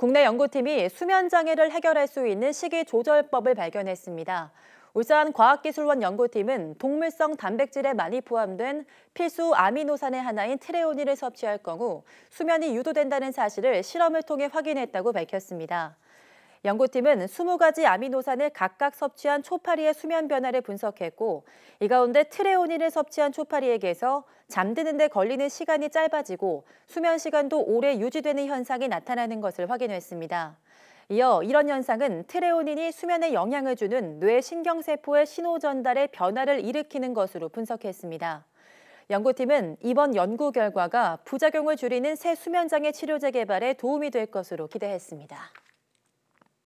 국내 연구팀이 수면 장애를 해결할 수 있는 식이 조절법을 발견했습니다. 울산과학기술원 연구팀은 동물성 단백질에 많이 포함된 필수 아미노산의 하나인 트레오닌을 섭취할 경우 수면이 유도된다는 사실을 실험을 통해 확인했다고 밝혔습니다. 연구팀은 20가지 아미노산을 각각 섭취한 초파리의 수면 변화를 분석했고 이 가운데 트레오닌을 섭취한 초파리에게서 잠드는 데 걸리는 시간이 짧아지고 수면 시간도 오래 유지되는 현상이 나타나는 것을 확인했습니다. 이어 이런 현상은 트레오닌이 수면에 영향을 주는 뇌 신경세포의 신호 전달의 변화를 일으키는 것으로 분석했습니다. 연구팀은 이번 연구 결과가 부작용을 줄이는 새 수면장애 치료제 개발에 도움이 될 것으로 기대했습니다.